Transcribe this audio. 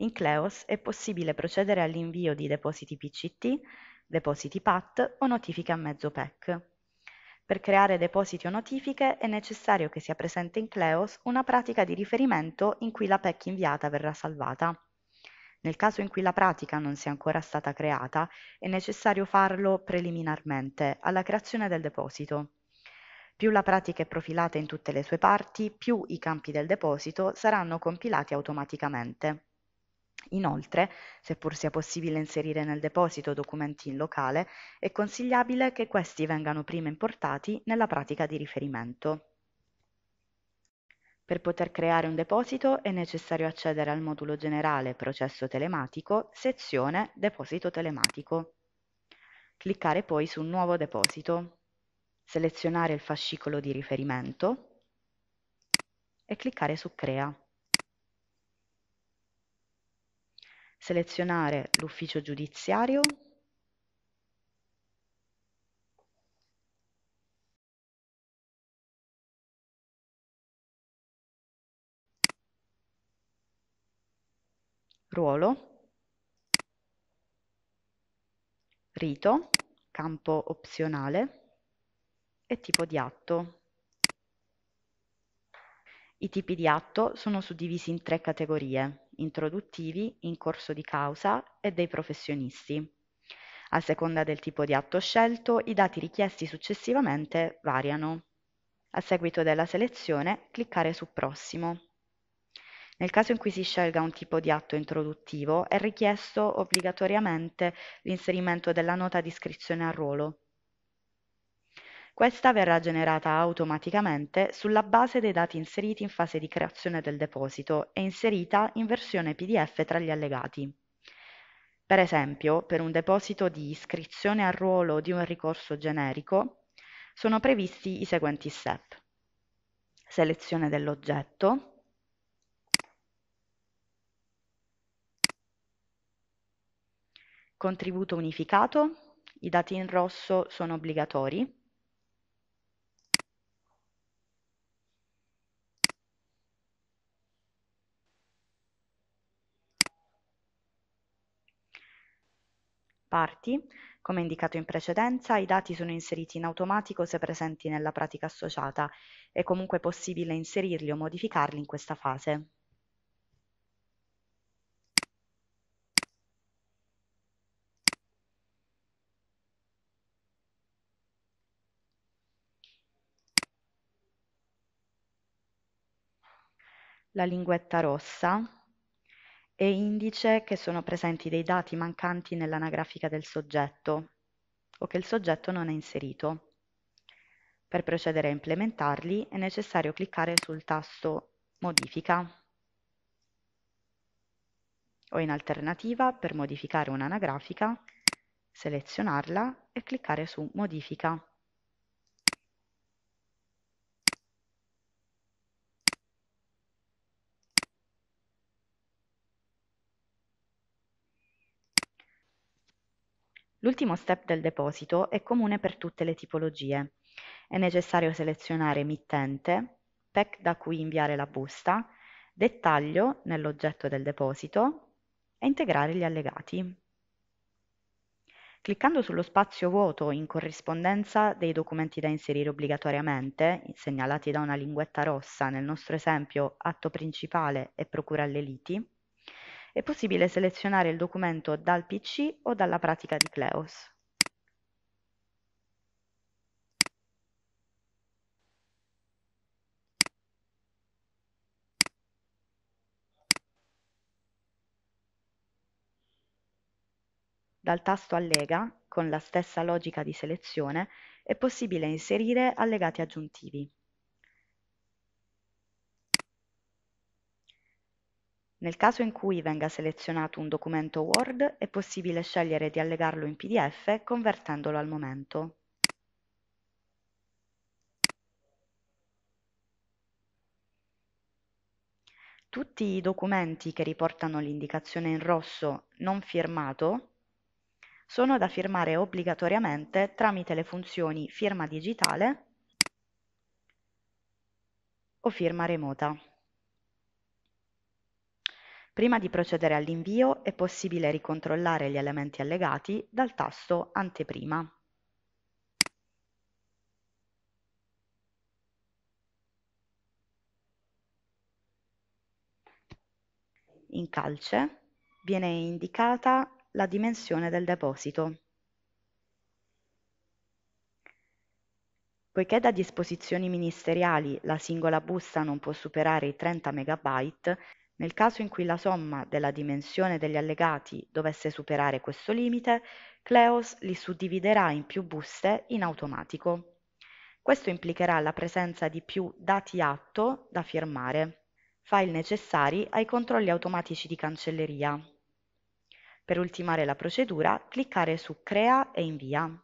In Cleos è possibile procedere all'invio di depositi PCT, depositi PAT o notifiche a mezzo PEC. Per creare depositi o notifiche è necessario che sia presente in Cleos una pratica di riferimento in cui la PEC inviata verrà salvata. Nel caso in cui la pratica non sia ancora stata creata, è necessario farlo preliminarmente alla creazione del deposito. Più la pratica è profilata in tutte le sue parti, più i campi del deposito saranno compilati automaticamente. Inoltre, seppur sia possibile inserire nel deposito documenti in locale, è consigliabile che questi vengano prima importati nella pratica di riferimento. Per poter creare un deposito è necessario accedere al modulo generale Processo telematico, sezione Deposito telematico. Cliccare poi su Nuovo deposito, selezionare il fascicolo di riferimento e cliccare su Crea. selezionare l'ufficio giudiziario ruolo, rito, campo opzionale e tipo di atto. I tipi di atto sono suddivisi in tre categorie introduttivi, in corso di causa e dei professionisti. A seconda del tipo di atto scelto, i dati richiesti successivamente variano. A seguito della selezione, cliccare su Prossimo. Nel caso in cui si scelga un tipo di atto introduttivo, è richiesto obbligatoriamente l'inserimento della nota di iscrizione a ruolo, questa verrà generata automaticamente sulla base dei dati inseriti in fase di creazione del deposito e inserita in versione PDF tra gli allegati. Per esempio, per un deposito di iscrizione al ruolo di un ricorso generico, sono previsti i seguenti step. Selezione dell'oggetto, contributo unificato, i dati in rosso sono obbligatori, Parti, come indicato in precedenza, i dati sono inseriti in automatico se presenti nella pratica associata, è comunque possibile inserirli o modificarli in questa fase. La linguetta rossa e indice che sono presenti dei dati mancanti nell'anagrafica del soggetto o che il soggetto non ha inserito. Per procedere a implementarli è necessario cliccare sul tasto Modifica o in alternativa per modificare un'anagrafica selezionarla e cliccare su Modifica. L'ultimo step del deposito è comune per tutte le tipologie. È necessario selezionare mittente, PEC da cui inviare la busta, dettaglio nell'oggetto del deposito e integrare gli allegati. Cliccando sullo spazio vuoto in corrispondenza dei documenti da inserire obbligatoriamente, segnalati da una linguetta rossa nel nostro esempio atto principale e procura alle liti, è possibile selezionare il documento dal PC o dalla pratica di Kleos. Dal tasto Allega, con la stessa logica di selezione, è possibile inserire allegati aggiuntivi. Nel caso in cui venga selezionato un documento Word è possibile scegliere di allegarlo in PDF convertendolo al momento. Tutti i documenti che riportano l'indicazione in rosso non firmato sono da firmare obbligatoriamente tramite le funzioni firma digitale o firma remota. Prima di procedere all'invio è possibile ricontrollare gli elementi allegati dal tasto Anteprima. In calce viene indicata la dimensione del deposito. Poiché da disposizioni ministeriali la singola busta non può superare i 30 MB, nel caso in cui la somma della dimensione degli allegati dovesse superare questo limite, Cleos li suddividerà in più buste in automatico. Questo implicherà la presenza di più dati atto da firmare, file necessari ai controlli automatici di cancelleria. Per ultimare la procedura, cliccare su Crea e invia.